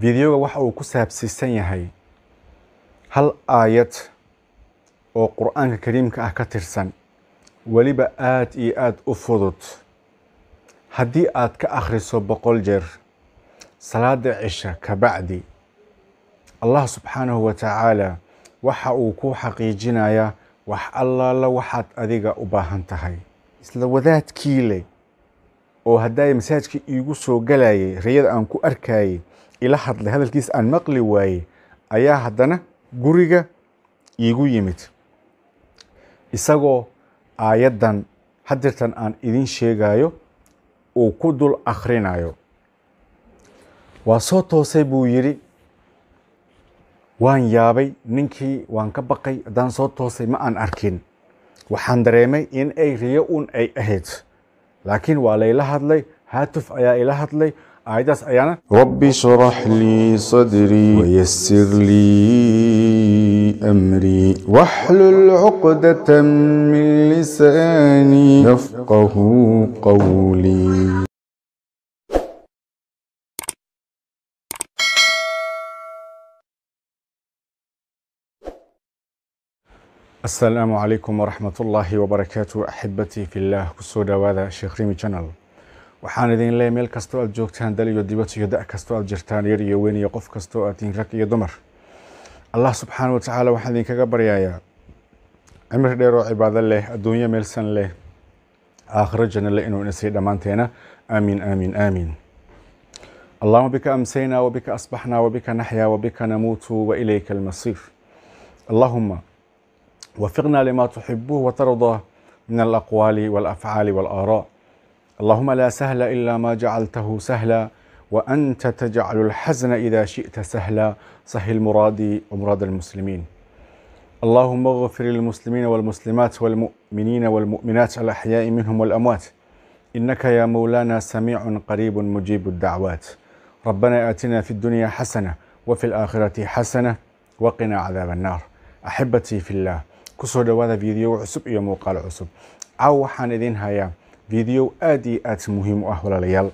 fideoga waxa uu ku saabsiisan yahay hal aayad oo qur-aanka kariimka ah ka tirsan weliba aada iyo aada u fudud haddii aad ka akhriso boqol jeer salaadda cisha ka bacdi allah subxaanahu wa tacaala waxa uu kuu xaqiijinayaa wax allaala waxaad adiga u baahan tahay isla wadaadkii leh oo haddaay masaajka iigu soo galayay reyada aan ku arkayay ila hadlay hadalkiis aan maqli waayey ayaa haddana guriga iigu yimid isagoo aayaddan haddirtan aan idin sheegayo uu ku dul akhrinayo waa soo toosay buu yidhi waan yaabay ninkii waan ka baqay haddaan soo toosay ma aan arkin waxaan dareemay in ay riyo un ay ahayd laakiin waa layla hadlay haatuf ayaa ila hadlay عايز يعني ربي اشرح لي صدري ويسر لي امري واحلل عقدة من لساني يفقه قولي السلام عليكم ورحمة الله وبركاته أحبتي في الله كسودا وهذا شيخ ريمي channel waxaan idin leeyahy meel kastoo aad joogtaan dal iyo dibad iyo da' kastoo aad jirtaan yar iyo weyn iyo qof kastoo aad tihiin rag iyo dumar allah subxaana wa tacaala waxaan idinkaga baryayaa cimri dheer oo cibaado leh adduunyo meelsan leh aakhiro janno leh inuu inasii dhammaanteena aamiin aamiin aamiin allahuma bika amsaynaa wabika asbaxnaa wabika naxyaa wabika namuutu wailayka almasiir allahuma wafiqnaa limaa tuxibuh watardaa min alaqwaali walafcaali walaaraa اللهم لا سهل إلا ما جعلته سهلا وأنت تجعل الحزن إذا شئت سهلا سهل المراد ومراد المسلمين اللهم اغفر للمسلمين والمسلمات والمؤمنين والمؤمنات الأحياء منهم والأموات إنك يا مولانا سميع قريب مجيب الدعوات ربنا آتنا في الدنيا حسنة وفي الآخرة حسنة وقنا عذاب النار أحبتي في الله كسر هذا فيديو عسب يوم قال عسب أو حان إذن هيا video aada iyo aad muhiim u ah walaalayaal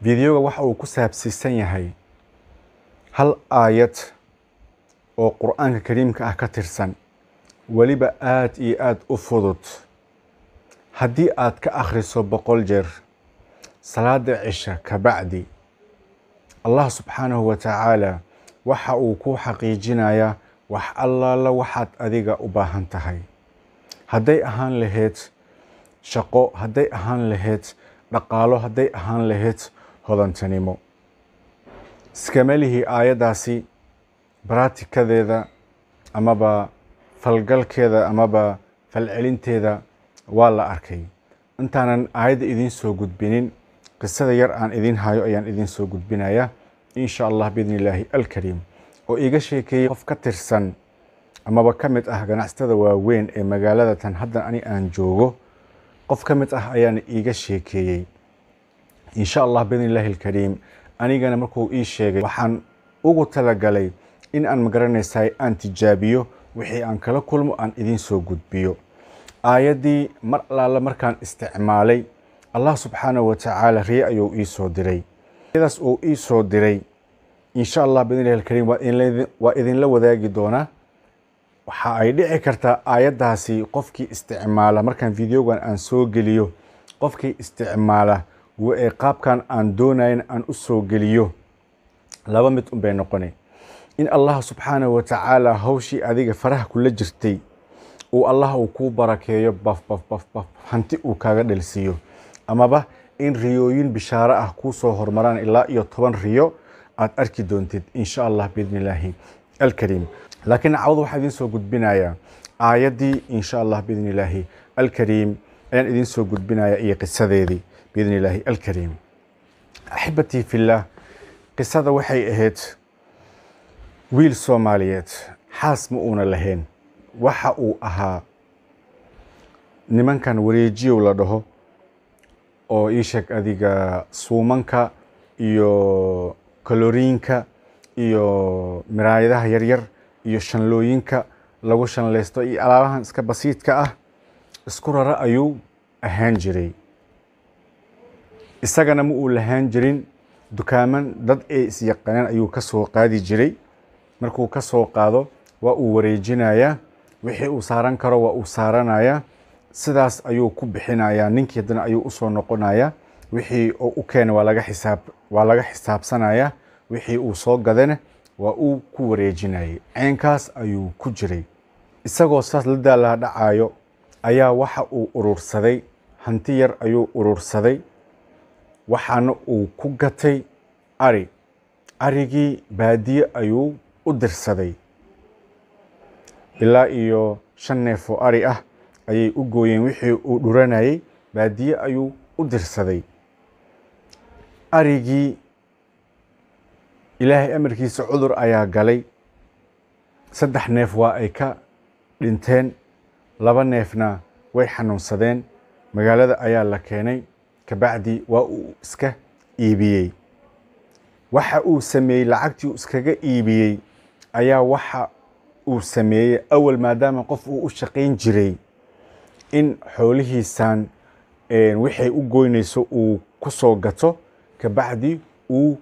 videoga waxa uu ku saabsiisan yahay hal aayad oo qur-aanka kariimka ah ka tirsan weliba aada iyo aada u fudud haddii aad ka akhriso boqol jeer salaada cisha kabacdi allah subxaanahu wa tacaala waxa uu ku xaqiijinayaa wax allaala waxaad adiga u baahan tahay hadday ahaan laheed shaqo hadday ahaan lahayd dhaqaalo hadday ahaan lahayd hodantinimo iskama aayaddaasi baraatikadeeda amaba falgalkeeda amaba falcelinteeda waa la arkay intaanan aayadda idiin soo gudbinin qisada yar aan idiin hayo ayaan idiin soo gudbinayaa in allah biidnillaahi alkariim oo iiga sheekeeyey qof ka tirsan amaba ka mid ah ganacsatada waaweyn ee magaalada tan haddan ani aan joogo qof ka mid ah ayaana iiga sheekeeyey insha allah biidnillaahi alkariim anigana markuu ii sheegay waxaan ugu talagalay in aan magaranaysaay aan tijaabiyo wixii aan kala kulmo aan idiin soo gudbiyo aayaddii mar allaala markaan isticmaalay allah subxaanahu watacaala riye ayuu ii soo diray daas uu ii soo diray insha allah biidnillahi alkariim waa idinla wadaagi doonaa waxa ay dhici kartaa aayaddaasi qofkii isticmaala markaan videogan aan soo geliyo qofkii isticmaala ee qaabkan aan doonayn aan u soo geliyo laba mid unbay noqonay in allah subxaanahu watacaala hawshii adiga faraha kula jirtay uu allah uu kuu barakeeyo baf baf baf baf hanti uu kaaga dhalsiiyo amaba in riyooyin bishaaro ah kuu soo hormaraan ilaa iyo toban riyo aada arki doontid insha allah biidni illaahi alkariim laakiin cawd waxaa idiin soo gudbinayaa aayaddii insha allah biidni illaahi alkariim ayaan idiin soo gudbinayaa iyo qisadeedii biidni illaahi alkariim axibatii fillaah qisada waxay ahayd wiil soomaaliyeed xaas ma uuna lahayn waxa uu ahaa nimankan wareejiyow la dhaho oo ii sheeg adiga suumanka iyo kaloriinka iyo miraayadaha yaryar iyo shanlooyinka lagu shanlaysto iyo alaabahan iska basiidka ah isku raro ayuu ahaan jiray isagana ma uu lahaan jirin dukaaman dad ay isyaqaaneen ayuu ka soo qaadi jiray markuu ka soo qaado waa uu wareejinayaa wixii uu saaran karo waa uu saaranayaa sidaas ayuu ku bixinayaa ninkii haddana ayuu usoo noqonayaa wixii oo u keena waa laga xisaab waa laga xisaabsanayaa wixii uu soo gadana waa uu ku wareejinayay ceenkaas ayuu ku jiray isagoo saas la daalaa dhacaayo ayaa waxa uu urursaday hanti yar ayuu urursaday waxaana uu ku gatay ari arigii baadiye ayuu u dirsaday ilaa iyo shan neef ari ah ayay u gooyeen wixii uu dhuranayay baadiye ayuu u dirsaday arigii ilaahay amarkiisa cudur ayaa galay saddex neef waa ay ka dhinteen laba neefna way xanuunsadeen magaalada ayaa la keenay kabacdi waa uu iska iibiyey waxa uu sameeyey lacagtii uu iskaga iibiyey ayaa waxa uu sameeyey awal maadaama qof uu u shaqayn jiray in xoolihiisaan wixay u goynayso uu ku soo gato kabacdi uu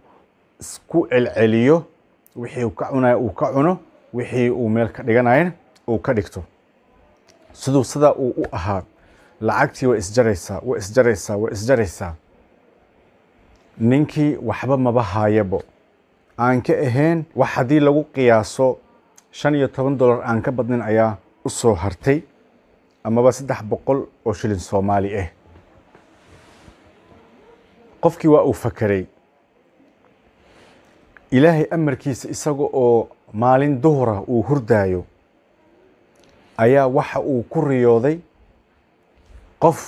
isku celceliyo wixii ka cunaya uu ka cuno wixii uu meel ka dhiganayana uu ka dhigto siduu sidaa uu u ahaa lacagtii way isjaraysaa way isjaraysaa way isjaraysaa ninkii waxba maba haayabo aan ka ahayn wax haddii lagu qiyaaso shan iyo toban dollar aan ka badnin ayaa u soo hartay amaba saddex boqol oo shilin soomaali ah qofkii waa uu fakeray ilaahay amarkiisa isaga oo maalin duhura uu hurdaayo ayaa waxa uu ku riyooday qof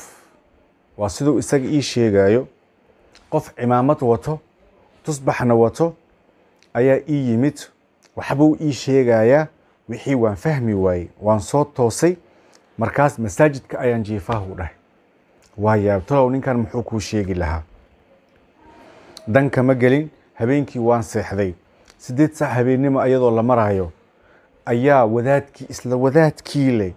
waa siduu isaga ii sheegaayo qof cimaamad wato tusbaxna wato ayaa ii yimid waxbuu ii sheegayaa wixii waan fahmi waayey waan soo toosay markaas masaajidka ayaan u dhahay waa yaabtalow ninkan muxuu kuu sheegi lahaa dan kama gelin habeenkii waan seexday sideed saac habeennimo ayadoo la maraayo ayaa wadaadkii isla wadaadkii le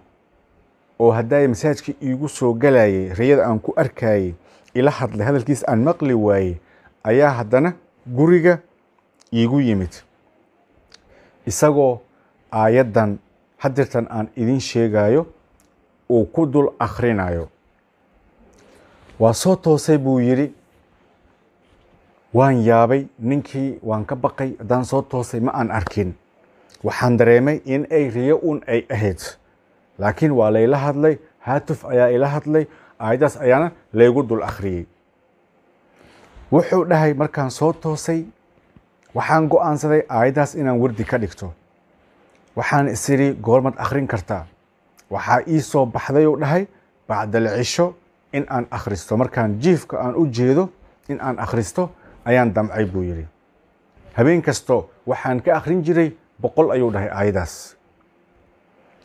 oo haddaay masaajka iigu soo galayay reyada aan ku arkaayey ila hadlay hadalkiis aan maqli waayey ayaa haddana guriga iigu yimid isagoo aayaddan hadirtan aan idin sheegaayo uu ku dul akhrinayo waa soo toosay buu yidhi waan yaabay ninkii waan ka baqay haddaan soo toosay ma aan arkin waxaan dareemay in ay riyo un ay ahayd laakiin waa layla hadlay haatuf ayaa ila hadlay aayaddaas ayaana laygu dul akhriyey wuxuu dhahay markaan soo toosay waxaan go'aansaday aayaddaas inaan wardi ka dhigto waxaan isiri goormad akhrin kartaa waxaa ii soo baxday uu dhahay bacdalcisho in aan akhristo markaan jiifka aan u jeedo in aan akhristo ayaan damcay buu yidhi habeen kasto waxaan ka akhrin jiray boqol ayuu dhahay aayadaas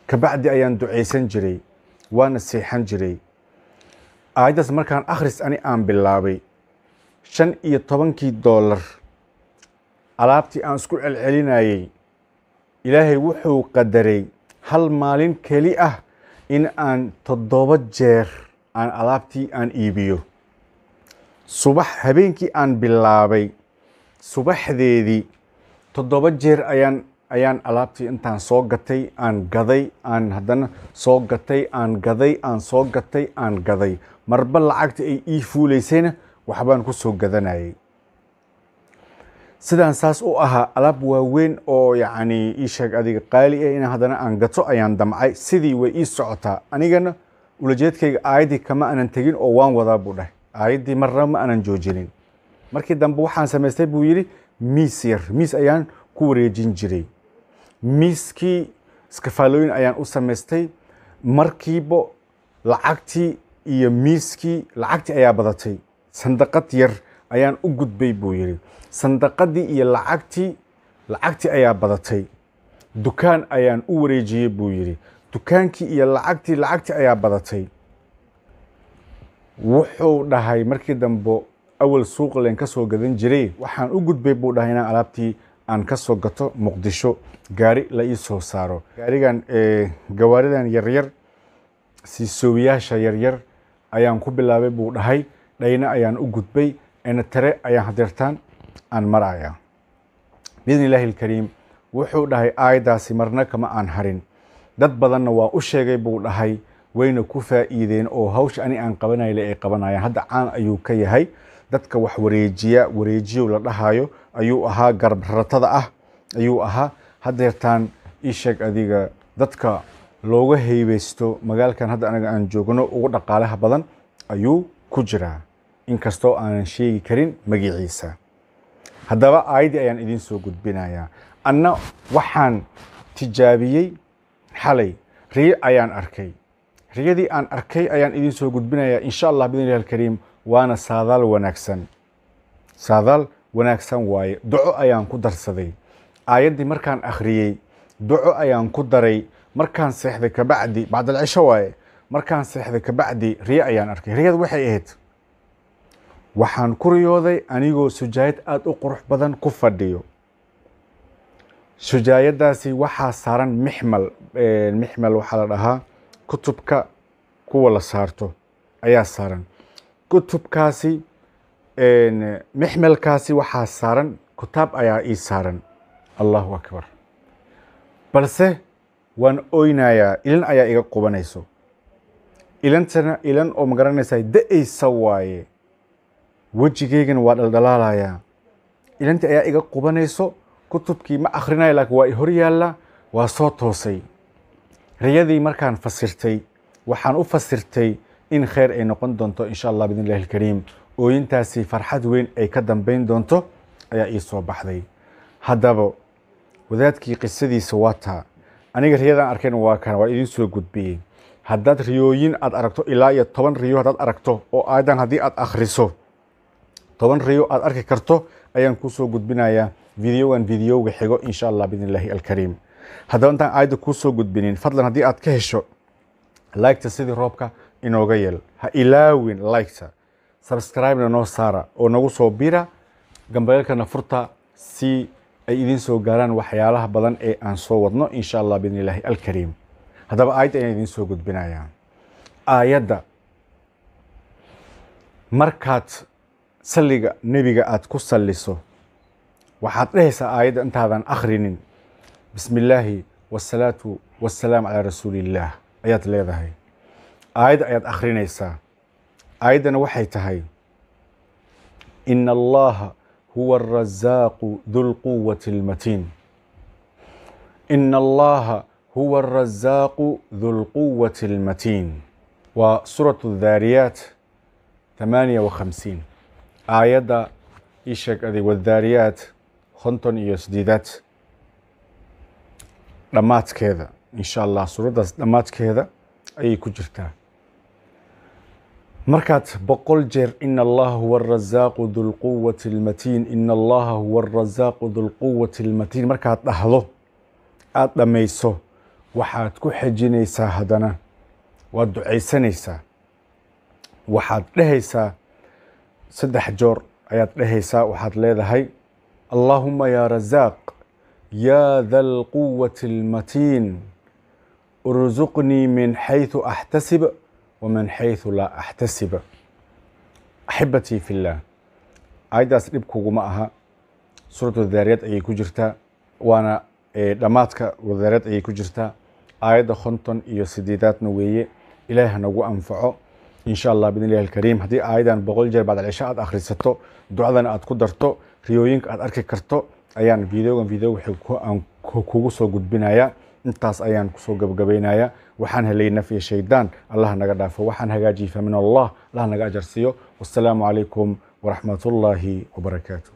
kabacdi ayaan ducaysan jiray waana seexan jiray aayaddaas markaan akhris ani aan bilaabay shan iyo tobankii doolar alaabtii aan isku celcelinayey ilaahay wuxuu qadaray hal maalin keli ah in aan toddoba jeer aan alaabtii aan iibiyo subax habeenkii aan bilaabay subaxdeedii toddoba jeer ayaan ayaan alaabtii intaan soo gatay aan gaday aan haddana soo gatay aan gaday aan soo gatay aan gaday marba lacagta ay ii fuulaysayna waxbaan ku soo gadanayay sidaan saas u ahaa alaab waaweyn oo yacni ii sheeg adiga qaali ah inaan haddana aan gato ayaan damcay sidii way ii socotaa anigana ulajeedkayga aayadii kama aanan tegin oo waan wadaa buu dheh aayaddii marna ma aanan joojinin markii dambe waxaan samaystay buu yidhi miis yar miis ayaan ku wareejin jiray miiskii iskafaalooyin ayaan u samaystay markiiba lacagtii iyo miiskii lacagtii ayaa badatay sandaqad yar ayaan u gudbay buu yidhi sandaqadii iyo lacagtii lacagtii ayaa badatay dukaan ayaan u wareejiyey buu yidhi dukaankii iyo lacagtii lacagtii ayaa badatay wuxuu dhahay markii dambo awal suuqa len ka soo gadan jiray waxaan u gudbay buu dhahay inaan alaabtii aan ka soo gato muqdisho gaari la ii soo saaro gaarigan eh, gawaaridan yaryar siisoowiyaasha yaryar ayaan ku bilaabay buu dhahay dhayna ayaan u gudbay ena tare ayaan hadeertaan aan maraya biidni illaahi ilkariim wuxuu dhahay aayaddaasi marna kama aan harin dad badanna waa u sheegay buu dhahay wayna ku faa'iideen oo hawsha ani aan qabanayla ay qabanayaan hadda caan ayuu ka yahay dadka wax wareejiya wareejiyow la dhahaayo ayuu ahaa garbratada ah ayuu ahaa haddeertaan ii sheeg adiga dadka looga heybaysto magaalkan hadda anaga aan joogno ugu dhaqaalaha badan ayuu ku jiraa inkastoo aanan sheegi karin magiciisa haddaba aayaddii ayaan idiin soo gudbinayaa anna waxaan tijaabiyey xalay riic ayaan arkay riyadii aan arkay ayaan idin soo gudbinayaa insha allah bidn ilah alkariim waana saadaal wanaagsan saadaal wanaagsan waaye duco ayaan ku darsaday aayaddii markaan akhriyey duco ayaan ku daray markaan seexday kabacdi bacdal waaye markaan seexday kabacdi riyo ayaan arkay riyad waxay ahayd waxaan ku riyooday anigoo sujaayad aada u qurux badan ku fadhiyo sujaayaddaasi waxaa saaran mixmal eh, mixmal waxaa la dhahaa kutubka kuwa la saarto ayaa saaran kutubkaasi mixmelkaasi waxaa saaran kutaab ayaa ii saaran allahu akbar balse waan oynayaa ilan ayaa iga qubanayso ilantana ilan oo magaranaysaa da-aysa waaye wejigeygana waa dhaldhalaalayaa ilantii ayaa iga qubanayso kutubkii ma akhrinayo laakiin waa i hor yaalla waa soo toosay riyadii markaan fasirtay waxaan u fasirtay in kheyr ay noqon doonto insha allah biidnillahi alkariim ooyintaasi farxad weyn ay ka dambayn doonto ayaa ii soo baxday haddaba wadaadkii qisadiisa waa taa aniga riyadaan arkayn waa kan waa idiin soo gudbiyey haddaad riyooyin aad aragto ilaa iyo toban riyo haddaad aragto oo aadan haddii aad akhriso toban riyo aad arki karto ayaan kuu soo gudbinayaa videogan videoga xigo insha allah biidnillahi alkariim haddaba intaan aayadda kuu soo gudbinin fadlan haddii aad ka hesho laygta sidii roobka inooga yeel ha ilaawin laygta sabscribena noo saara oo nagu soo bira gambayeelkana furta si ay idin soo gaaraan waxyaalaha badan ee aan soo wadno insha allah biidn illaahi alkariim haddaba aayadda ayaan idiin soo gudbinayaa aayadda markaad salliga nebiga aada ku salliso waxaad dhehaysaa aayadda intaadan akhrinin bismi illaahi wasalaatu wasalaam calaa rasuuliillaah ayaad leedahay aayadda ayaad akhrinaysaa aayaddana waxay tahay ina allaha huwa arasaaqu dulquwati almatiin ina allaha huwa arasaaqu dulquwati almatiin waa suuratu daariyaat tamaaniya wahamsiin aayadda ii sheeg aday wadaariyaat konton iyo siddeedaad dhammaadkeeda insha allah suuraddaas dhammaadkeeda ayay ku jirtaa markaad boqol jeer in allaha huwa arazaaqu dulquwati almatiin in allaha huwa arazaaqu dulquwati almatiin markaad dhahdo aad dhammayso waxaad ku xejinaysaa haddana waad ducaysanaysaa waxaad dhehaysaa saddex joor ayaad dhehaysaa waxaad leedahay allaahuma yaa razaaq يا ذا القوة المتين ارزقني من حيث أحتسب ومن حيث لا أحتسب أحبتي في الله ayaddaas dhib kuguma aha suuratu daariyad ayay ku jirtaa waana dhammaadka daariyad ayay ku jirtaa aayadda konton iyo sideedaadna weeye ilaahi hanagu anfaco insha allah bidn illahi alkariim haddii aayadan boqol jeer bacdal cisha aad akhrisato ducadan aad ku darto riyooyinka aad arki karto ayaan videogan video kugu soo gudbinayaa intaas ayaan kusoo gabagabaynayaa waxaan helay naf iyo shaydaan allah naga dhaafo waxaan hagaajiyey famin allah allah naga ajarsiiyo wasalaamu calaykum waraxmatullaahi wabarakaatu